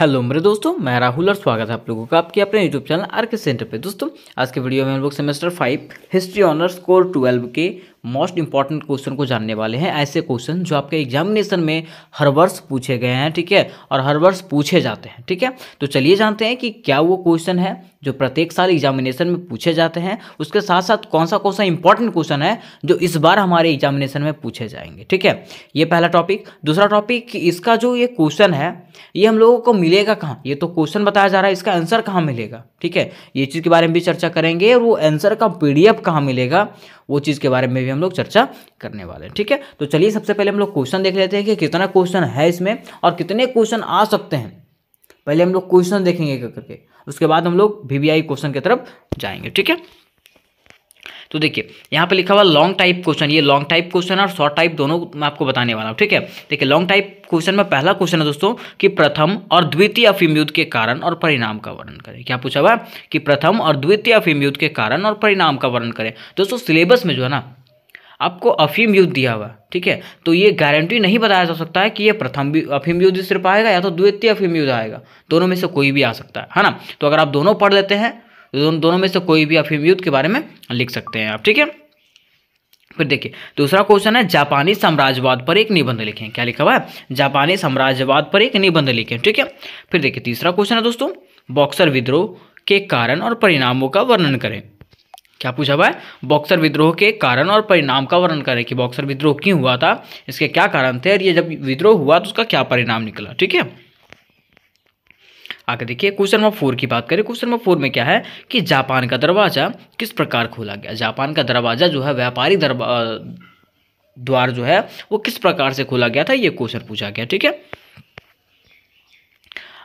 hello मेरे दोस्तों मैं राहुल और स्वागत है आप लोगों का आपके अपने YouTube channel R K centre पे दोस्तों आज के वीडियो में हम लोग semester five history honours core twelve के मोस्ट इंपॉर्टेंट क्वेश्चन को जानने वाले हैं ऐसे क्वेश्चन जो आपके एग्जामिनेशन में हर वर्ष पूछे गए हैं ठीक है और हर वर्ष पूछे जाते हैं ठीक है तो चलिए जानते हैं कि क्या वो क्वेश्चन है जो प्रत्येक साल एग्जामिनेशन में पूछे जाते हैं उसके साथ साथ कौन सा कौन सा इंपॉर्टेंट क्वेश्चन है जो इस बार हमारे एग्जामिनेशन में पूछे जाएंगे ठीक है ये पहला टॉपिक दूसरा टॉपिक इसका जो ये क्वेश्चन है ये हम लोगों को मिलेगा कहाँ ये तो क्वेश्चन बताया जा रहा है इसका आंसर कहाँ मिलेगा ठीक है ये चीज़ के बारे में भी चर्चा करेंगे और वो आंसर का पी कहाँ मिलेगा वो चीज़ के बारे में भी हम लोग चर्चा करने वाले हैं ठीक है तो चलिए सबसे पहले हम लोग क्वेश्चन देख लेते हैं कि कितना क्वेश्चन है इसमें और कितने क्वेश्चन आ सकते हैं पहले हम लोग क्वेश्चन देखेंगे करके उसके बाद हम लोग वी क्वेश्चन की तरफ जाएंगे ठीक है तो देखिए यहाँ पे लिखा हुआ लॉन्ग टाइप क्वेश्चन ये लॉन्ग टाइप क्वेश्चन और शॉर्ट टाइप दोनों मैं आपको बताने वाला हूँ ठीक है देखिए लॉन्ग टाइप क्वेश्चन में पहला क्वेश्चन है दोस्तों कि प्रथम और द्वितीय अफीम युद्ध के कारण और परिणाम का वर्णन करें क्या पूछा हुआ कि प्रथम और द्वितीय अफीम युद्ध के कारण और परिणाम का वर्णन करें दोस्तों सिलेबस में जो है ना आपको अफीम युद्ध दिया हुआ ठीक है तो ये गारंटी नहीं बताया जा सकता है कि ये प्रथम अफीम युद्ध सिर्फ आएगा या तो द्वितीय अफीम युद्ध आएगा दोनों में से कोई भी आ सकता है है ना तो अगर आप दोनों पढ़ लेते हैं तो दो, दोनों में से कोई भी अफीम युद्ध के बारे में लिख सकते हैं आप ठीक है फिर देखिए दूसरा क्वेश्चन है जापानी साम्राज्यवाद पर एक निबंध लिखें क्या लिखा हुआ है जापानी साम्राज्यवाद पर एक निबंध लिखें ठीक है फिर देखिए तीसरा क्वेश्चन है दोस्तों बॉक्सर विद्रोह के कारण और परिणामों का वर्णन करें क्या पूछा हुआ है बॉक्सर विद्रोह के कारण और परिणाम का वर्णन करें कि बॉक्सर विद्रोह क्यों हुआ था इसके क्या कारण थे और ये जब विद्रोह हुआ तो उसका क्या परिणाम निकला ठीक है आगे देखिए क्वेश्चन नंबर फोर की बात करें क्वेश्चन नंबर फोर में क्या है कि जापान का दरवाज़ा किस प्रकार खोला गया जापान का दरवाज़ा जो है व्यापारी दरवा द्वार जो है वो किस प्रकार से खोला गया था ये क्वेश्चन पूछा गया ठीक है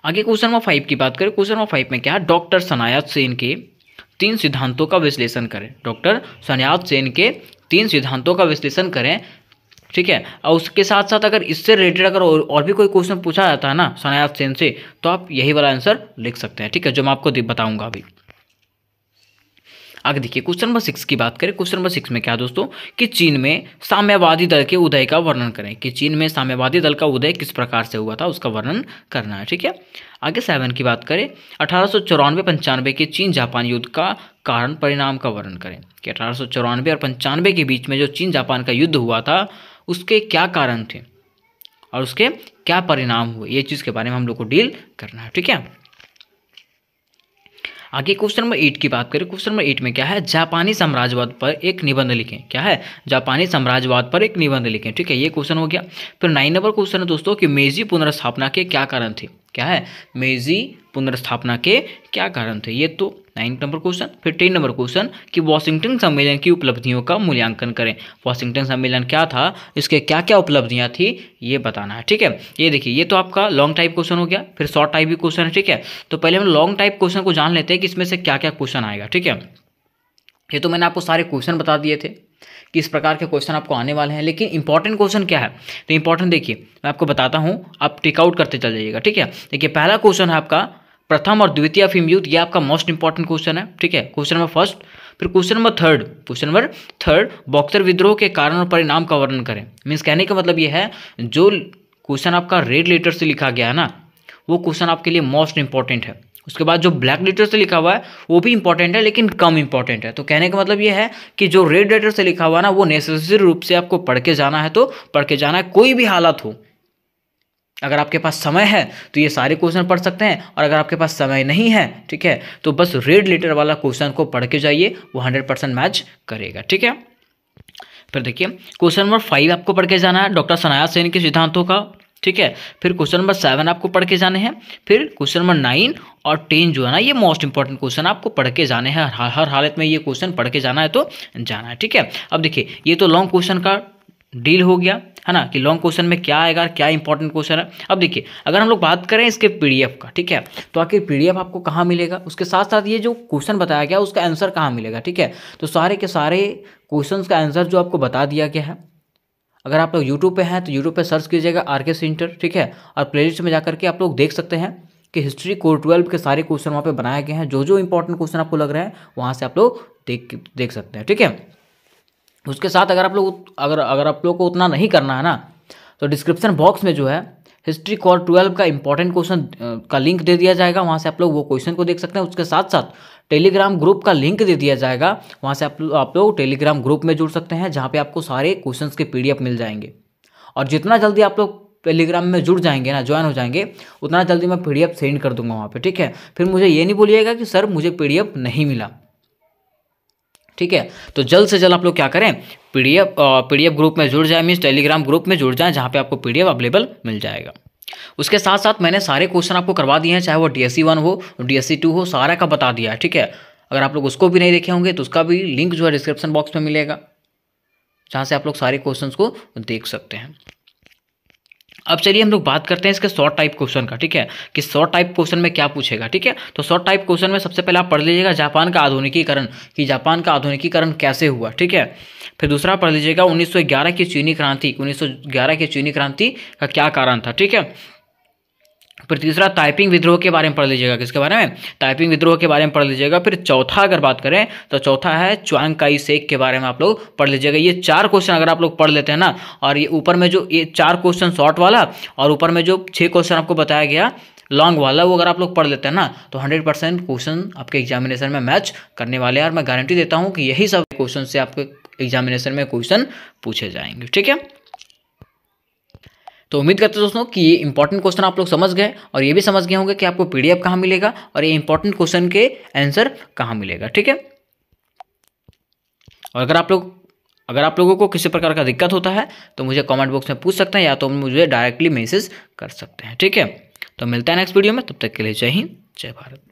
आगे क्वेश्चन नंबर फाइव की बात करें क्वेश्चन नंबर फाइव में क्या है डॉक्टर सनाया सेन के तीन सिद्धांतों का विश्लेषण करें डॉक्टर सन्यास सेन के तीन सिद्धांतों का विश्लेषण करें ठीक है और उसके साथ साथ अगर इससे रिलेटेड अगर और, और भी कोई क्वेश्चन पूछा जाता है ना सन्यास सेन से तो आप यही वाला आंसर लिख सकते हैं ठीक है जो मैं आपको बताऊंगा अभी आगे देखिए क्वेश्चन नंबर सिक्स की बात करें क्वेश्चन नंबर सिक्स में क्या दोस्तों कि चीन में साम्यवादी दल के उदय का वर्णन करें कि चीन में साम्यवादी दल का उदय किस प्रकार से हुआ था उसका वर्णन करना है ठीक है आगे सेवन की बात करें अठारह सौ चौरानवे पंचानवे के चीन जापान युद्ध का कारण परिणाम का वर्णन करें कि अठारह सौ चौरानवे और पंचानवे के बीच में जो चीन जापान का युद्ध हुआ था उसके क्या कारण थे और उसके क्या परिणाम हुए ये चीज़ के बारे में हम लोग को डील करना है ठीक है आगे क्वेश्चन नंबर एट की बात करें क्वेश्चन नंबर एट में क्या है जापानी साम्राज्यवाद पर एक निबंध लिखें क्या है जापानी साम्राज्यवाद पर एक निबंध लिखें ठीक है ये क्वेश्चन हो गया फिर नाइन नंबर क्वेश्चन है दोस्तों कि मेजी पुनर्स्थापना के क्या कारण थे क्या है मेजी पुनर्स्थापना के क्या कारण थे ये तो ninth number question fifteen number question कि वॉशिंगटन सम्मेलन की उपलब्धियों का मूल्यांकन करें वॉशिंगटन सम्मेलन क्या था इसके क्या क्या उपलब्धियाँ थी ये बताना है ठीक है ये देखिए ये तो आपका लॉन्ग टाइप क्वेश्चन हो गया फिर शॉर्ट टाइप भी क्वेश्चन है ठीक है तो पहले हम लॉन्ग टाइप क्वेश्चन को जान लेते हैं कि इसमें से क्या क्या क्वेश्चन आएगा ठीक है ये तो मैंने आपको सारे क्वेश्चन बता दिए थे किस प्रकार के क्वेश्चन आपको आने वाले हैं लेकिन इंपॉर्टेंट क्वेश्चन क्या है तो इंपॉर्टेंट देखिए मैं आपको बताता हूँ आप टिकआउट करते चल जाइएगा ठीक है देखिए पहला क्वेश्चन है आपका प्रथम और द्वितीय अफीम युद्ध ये आपका मोस्ट इंपॉर्टेंट क्वेश्चन है ठीक है क्वेश्चन नंबर फर्स्ट फिर question number third question number third boxer विद्रोह के कारण और परिणाम का वर्णन करें मीन्स कहने का मतलब यह है जो क्वेश्चन आपका रेड लेटर से लिखा गया है ना वो क्वेश्चन आपके लिए मोस्ट इंपॉर्टेंट है उसके बाद जो ब्लैक लेटर से लिखा हुआ है वो भी इंपॉर्टेंट है लेकिन कम इंपॉर्टेंट है तो कहने का मतलब ये है कि जो रेड लेटर से लिखा हुआ है ना वो नेसेसरी रूप से आपको पढ़ के जाना है तो पढ़ के जाना है कोई भी हालत हो अगर आपके पास समय है तो ये सारे क्वेश्चन पढ़ सकते हैं और अगर आपके पास समय नहीं है ठीक है तो बस रेड लेटर वाला क्वेश्चन को पढ़ के जाइए वो हंड्रेड परसेंट मैच करेगा ठीक है फिर देखिए क्वेश्चन नंबर फाइव आपको पढ़ के जाना है डॉक्टर सनाया सेन के सिद्धांतों का ठीक है फिर क्वेश्चन नंबर सेवन आपको पढ़ के जाने हैं फिर क्वेश्चन नंबर नाइन और टेन जो है ना ये मोस्ट इंपॉर्टेंट क्वेश्चन आपको पढ़ के जाने हैं हर हर हालत में ये क्वेश्चन पढ़ के जाना है तो जाना है ठीक है अब देखिए ये तो लॉन्ग क्वेश्चन का डील हो गया है ना कि लॉन्ग क्वेश्चन में क्या आएगा क्या इंपॉर्टेंट क्वेश्चन है अब देखिए अगर हम लोग बात करें इसके पीडीएफ का ठीक है तो आखिर पीडीएफ आपको कहाँ मिलेगा उसके साथ साथ ये जो क्वेश्चन बताया गया उसका आंसर कहाँ मिलेगा ठीक है तो सारे के सारे क्वेश्चन का आंसर जो आपको बता दिया गया है अगर आप लोग यूट्यूब पे हैं तो यूट्यूब पे सर्च कीजिएगा आर के सेंटर ठीक है और प्लेलिस्ट में जाकर के आप लोग देख सकते हैं कि हिस्ट्री कोर ट्वेल्व के सारे क्वेश्चन वहाँ पे बनाए गए हैं जो जो इंपॉर्टेंट क्वेश्चन आपको लग रहे हैं वहाँ से आप लोग देख देख सकते हैं ठीक है उसके साथ अगर आप लोग अगर अगर आप लोग को उतना नहीं करना है ना तो डिस्क्रिप्शन बॉक्स में जो है हिस्ट्री कॉल ट्वेल्व का इंपॉर्टेंट क्वेश्चन का लिंक दे दिया जाएगा वहाँ से आप लोग वो क्वेश्चन को देख सकते हैं उसके साथ साथ टेलीग्राम ग्रुप का लिंक दे दिया जाएगा वहाँ से आप लोग आप लोग टेलीग्राम ग्रुप में जुड़ सकते हैं जहाँ पे आपको सारे क्वेश्चंस के पीडीएफ मिल जाएंगे और जितना जल्दी आप लोग टेलीग्राम में जुड़ जाएंगे ना ज्वाइन हो जाएंगे उतना जल्दी मैं पी सेंड कर दूंगा वहाँ पर ठीक है फिर मुझे ये नहीं बोलिएगा कि सर मुझे पी नहीं मिला ठीक है तो जल्द से जल्द आप लोग क्या करें पीडीएफ पीडीएफ ग्रुप में जुड़ जाए मीन्स टेलीग्राम ग्रुप में जुड़ जाए जहाँ पे आपको पीडीएफ अवेलेबल मिल जाएगा उसके साथ साथ मैंने सारे क्वेश्चन आपको करवा दिए हैं चाहे वो डीएससी वन e हो डीएससी टू e हो सारा का बता दिया है ठीक है अगर आप लोग उसको भी नहीं देखे होंगे तो उसका भी लिंक जो है डिस्क्रिप्शन बॉक्स में मिलेगा जहाँ से आप लोग सारे क्वेश्चन को देख सकते हैं अब चलिए हम लोग बात करते हैं इसके शॉर्ट टाइप क्वेश्चन का ठीक है कि शॉर्ट टाइप क्वेश्चन में क्या पूछेगा ठीक है तो शॉर्ट टाइप क्वेश्चन में सबसे पहले आप पढ़ लीजिएगा जापान का आधुनिकीकरण कि जापान का आधुनिकीकरण कैसे हुआ ठीक है फिर दूसरा पढ़ लीजिएगा 1911 की चीनी क्रांति 1911 की चीनी क्रांति का क्या कारण था ठीक है फिर तीसरा ताइपिंग विद्रोह के बारे में पढ़ लीजिएगा किसके बारे में ताइपिंग विद्रोह के बारे में पढ़ लीजिएगा फिर चौथा अगर बात करें तो चौथा है च्वांग काई सेक के बारे में आप लोग पढ़ लीजिएगा ये चार क्वेश्चन अगर आप लोग पढ़ लेते हैं ना और ये ऊपर में जो ये चार क्वेश्चन शॉर्ट वाला और ऊपर में जो छः क्वेश्चन आपको बताया गया लॉन्ग वाला वो अगर आप लोग पढ़ लेते हैं ना तो 100 परसेंट क्वेश्चन आपके एग्जामिनेशन में मैच करने वाले हैं और मैं गारंटी देता हूँ कि यही सब क्वेश्चन से आपके एग्जामिनेशन में क्वेश्चन पूछे जाएंगे ठीक है तो उम्मीद करते दोस्तों कि ये इंपॉर्टेंट क्वेश्चन आप लोग समझ गए और ये भी समझ गए होंगे कि आपको पीडीएफ कहाँ मिलेगा और ये इंपॉर्टेंट क्वेश्चन के आंसर कहाँ मिलेगा ठीक है और अगर आप लोग अगर आप लोगों को किसी प्रकार का दिक्कत होता है तो मुझे कमेंट बॉक्स में पूछ सकते हैं या तो मुझे डायरेक्टली मैसेज कर सकते हैं ठीक है तो मिलता है नेक्स्ट वीडियो में तब तक के लिए जय हिंद जय भारत